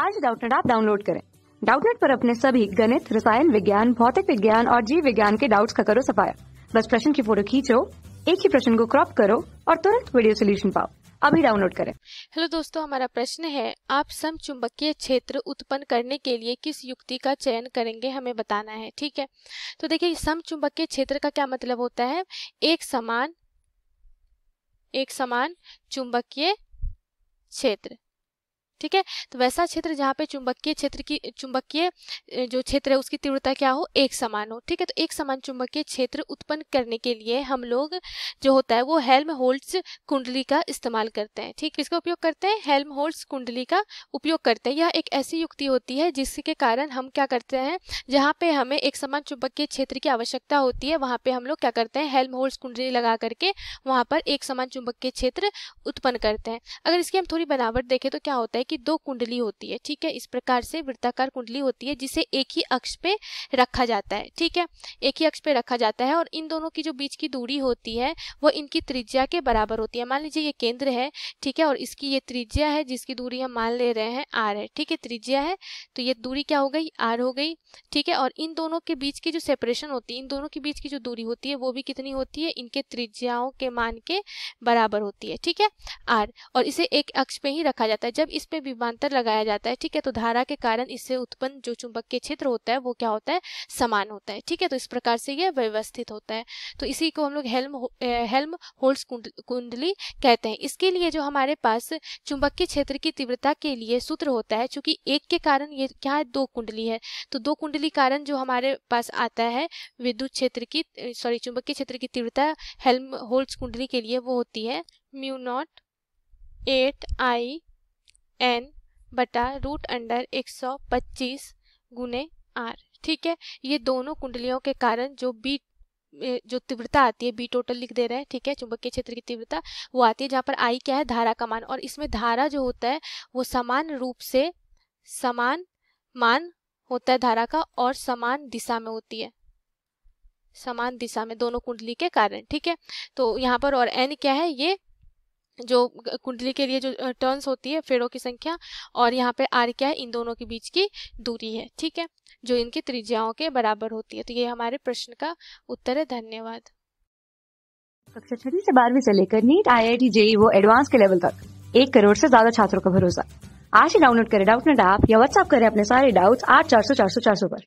आज डाउटनेट आप डाउनलोड करें डाउटनेट पर अपने सभी गणित रसायन विज्ञान भौतिक विज्ञान और जीव विज्ञान के डाउट्स का करो सफाया बस प्रश्न की फोटो खींचो एक ही प्रश्न को क्रॉप करो और तुरंत वीडियो सोल्यूशन पाओ अभी डाउनलोड करें हेलो दोस्तों हमारा प्रश्न है आप सम चुंबकीय क्षेत्र उत्पन्न करने के लिए किस युक्ति का चयन करेंगे हमें बताना है ठीक है तो देखिए सम चुंबकीय क्षेत्र का क्या मतलब होता है एक समान एक समान चुंबकीय क्षेत्र ठीक है तो वैसा क्षेत्र जहाँ पे चुंबकीय क्षेत्र की चुंबकीय जो क्षेत्र है उसकी तीव्रता क्या हो एक समान हो ठीक है तो एक समान चुंबकीय क्षेत्र उत्पन्न करने के लिए हम लोग जो होता है वो हेल्म होल्ड्स कुंडली का इस्तेमाल करते हैं ठीक किसका उपयोग करते हैं हेल्म होल्ड्स कुंडली का उपयोग करते हैं यह एक ऐसी युक्ति होती है जिसके कारण हम क्या करते हैं जहाँ पे हमें एक समान चुंबकीय क्षेत्र की आवश्यकता होती है वहाँ पे हम लोग क्या करते हैं हेल्म होल्ड्स कुंडली लगा करके वहाँ पर एक समान चुंबकीय क्षेत्र उत्पन्न करते हैं अगर इसकी हम थोड़ी बनावट देखें तो क्या होता है कि दो कुंडली होती है ठीक है इस प्रकार से वृत्ताकार कुंडली होती है जिसे एक ही अक्ष पे रखा जाता है ठीक है एक ही अक्ष पे रखा जाता है और इन दोनों की जो बीच की दूरी होती है वो इनकी त्रिज्या के बराबर होती है मान लीजिए ये केंद्र है ठीक है और इसकी ये त्रिज्या है जिसकी दूरी हम मान ले रहे हैं आर है ठीक है त्रिज्या है तो ये दूरी क्या हो गई आर हो गई ठीक है और इन दोनों के बीच की जो सेपरेशन होती है इन दोनों के बीच की जो दूरी होती है वो भी कितनी होती है इनके त्रिज्याओं के मान के बराबर होती है ठीक है आर और इसे एक अक्ष पे ही रखा जाता है जब इस पे पे विमानतर लगाया जाता है ठीक है तो धारा के कारण इससे उत्पन्न जो चुंबक के क्षेत्र होता है वो क्या होता है समान होता है ठीक है तो इस प्रकार से यह व्यवस्थित होता है तो इसी को हम लोग हेल्म हेल्म होल्स कुंडली कहते हैं इसके लिए जो हमारे पास चुंबक के क्षेत्र की तीव्रता के लिए सूत्र होता है चूंकि एक के कारण ये क्या है दो कुंडली है तो दो कुंडली कारण जो हमारे पास आता है विद्युत क्षेत्र की सॉरी चुंबक के क्षेत्र की तीव्रता हेल्म होल्स कुंडली के लिए वो होती है म्यू नॉट एट आई एन बटा रूट अंडर एक सौ पच्चीस गुने आर ठीक है ये दोनों कुंडलियों के कारण जो बी जो तीव्रता आती है बी टोटल लिख दे रहे हैं ठीक है चुंबकीय क्षेत्र की तीव्रता वो आती है जहाँ पर आई क्या है धारा का मान और इसमें धारा जो होता है वो समान रूप से समान मान होता है धारा का और समान दिशा में होती है समान दिशा में दोनों कुंडली के कारण ठीक है तो यहाँ पर और एन क्या है ये जो कुंडली के लिए जो टर्न्स होती है फेड़ों की संख्या और यहाँ पे आर क्या है इन दोनों के बीच की दूरी है ठीक है जो इनकी त्रिज्याओं के बराबर होती है तो ये हमारे प्रश्न का उत्तर है धन्यवाद कक्षा छठी से बारहवीं से लेकर NEET I I T JEE वो एडवांस के लेवल तक एक करोड़ से ज्यादा छात्रों का भरोसा आज ही डाउनलोड करें डाउट नेट ऐप या व्हाट्सअप करें अपने सारे डाउट्स आठ चार सौ चार सौ चार सौ पर